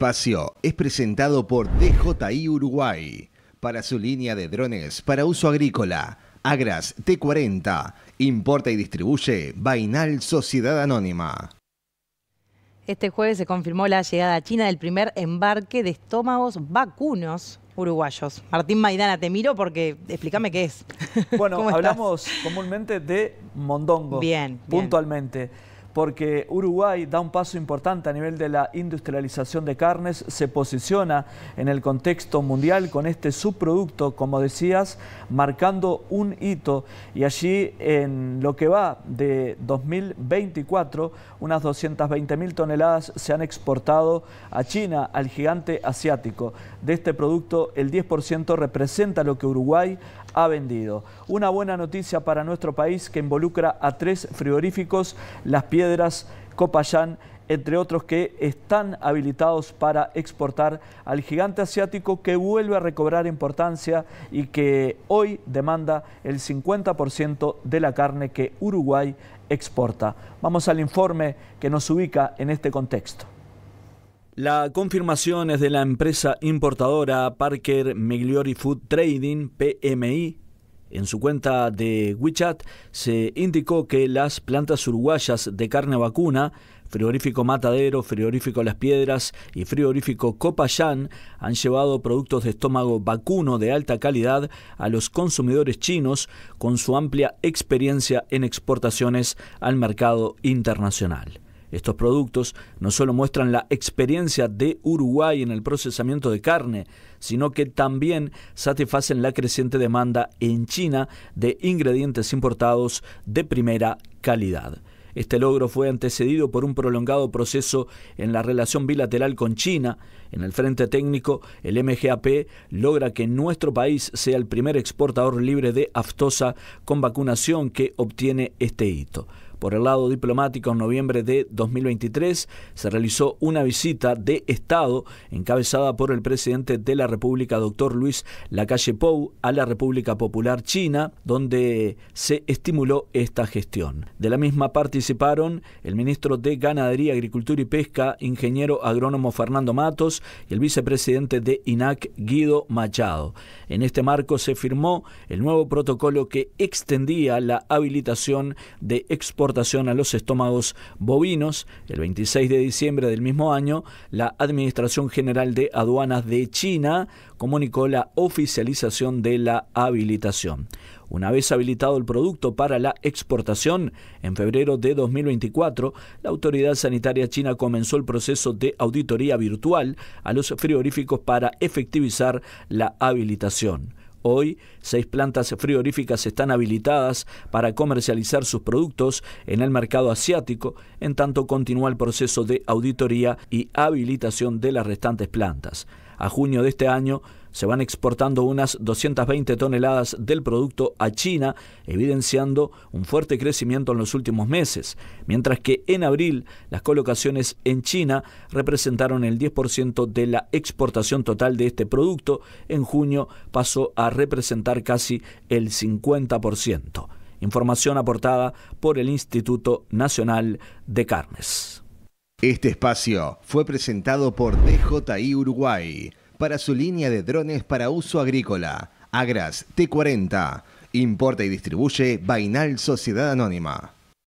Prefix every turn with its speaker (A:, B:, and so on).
A: espacio es presentado por DJI Uruguay para su línea de drones para uso agrícola. Agras T40 importa y distribuye Vainal Sociedad Anónima. Este jueves se confirmó la llegada a China del primer embarque de estómagos vacunos uruguayos. Martín Maidana, te miro porque
B: explícame qué es. Bueno, hablamos comúnmente de mondongo. Bien. Puntualmente porque Uruguay da un paso importante a nivel de la industrialización de carnes, se posiciona en el contexto mundial con este subproducto, como decías, marcando un hito y allí en lo que va de 2024, unas 220 mil toneladas se han exportado a China, al gigante asiático. De este producto, el 10% representa lo que Uruguay ha vendido. Una buena noticia para nuestro país que involucra a tres frigoríficos, Las Piedras, Copayán, entre otros que están habilitados para exportar al gigante asiático que vuelve a recobrar importancia y que hoy demanda el 50% de la carne que Uruguay exporta. Vamos al informe que nos ubica en este contexto. La confirmación es de la empresa importadora Parker Migliori Food Trading, PMI, en su cuenta de WeChat se indicó que las plantas uruguayas de carne vacuna Frigorífico Matadero, Frigorífico Las Piedras y Frigorífico Copayán han llevado productos de estómago vacuno de alta calidad a los consumidores chinos con su amplia experiencia en exportaciones al mercado internacional. Estos productos no solo muestran la experiencia de Uruguay en el procesamiento de carne, sino que también satisfacen la creciente demanda en China de ingredientes importados de primera calidad. Este logro fue antecedido por un prolongado proceso en la relación bilateral con China. En el frente técnico, el MGAP logra que nuestro país sea el primer exportador libre de aftosa con vacunación que obtiene este hito. Por el lado diplomático, en noviembre de 2023 se realizó una visita de Estado encabezada por el presidente de la República, doctor Luis Lacalle Pou, a la República Popular China, donde se estimuló esta gestión. De la misma participaron el ministro de Ganadería, Agricultura y Pesca, ingeniero agrónomo Fernando Matos y el vicepresidente de INAC, Guido Machado. En este marco se firmó el nuevo protocolo que extendía la habilitación de exportación a los estómagos bovinos. El 26 de diciembre del mismo año, la Administración General de Aduanas de China comunicó la oficialización de la habilitación. Una vez habilitado el producto para la exportación, en febrero de 2024, la Autoridad Sanitaria China comenzó el proceso de auditoría virtual a los frigoríficos para efectivizar la habilitación. Hoy, seis plantas frigoríficas están habilitadas para comercializar sus productos en el mercado asiático, en tanto continúa el proceso de auditoría y habilitación de las restantes plantas. A junio de este año, se van exportando unas 220 toneladas del producto a China, evidenciando un fuerte crecimiento en los últimos meses, mientras que en abril las colocaciones en China representaron el 10% de la exportación total de este producto, en junio pasó a representar casi el 50%. Información aportada por el Instituto Nacional de Carnes. Este espacio fue presentado por
A: DJI Uruguay para su línea de drones para uso agrícola. Agras T40. Importa y distribuye Vainal Sociedad Anónima.